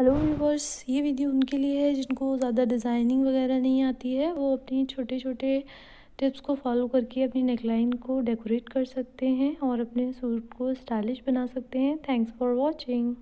hello viewers ये video उनके लिए है जिनको ज़्यादा डिज़ाइनिंग वगैरह नहीं आती है वो अपनी छोटे छोटे टिप्स को फॉलो करके अपनी नेकलाइन को डेकोरेट कर सकते हैं और अपने सूट को स्टाइलिश बना सकते हैं थैंक्स फॉर वॉचिंग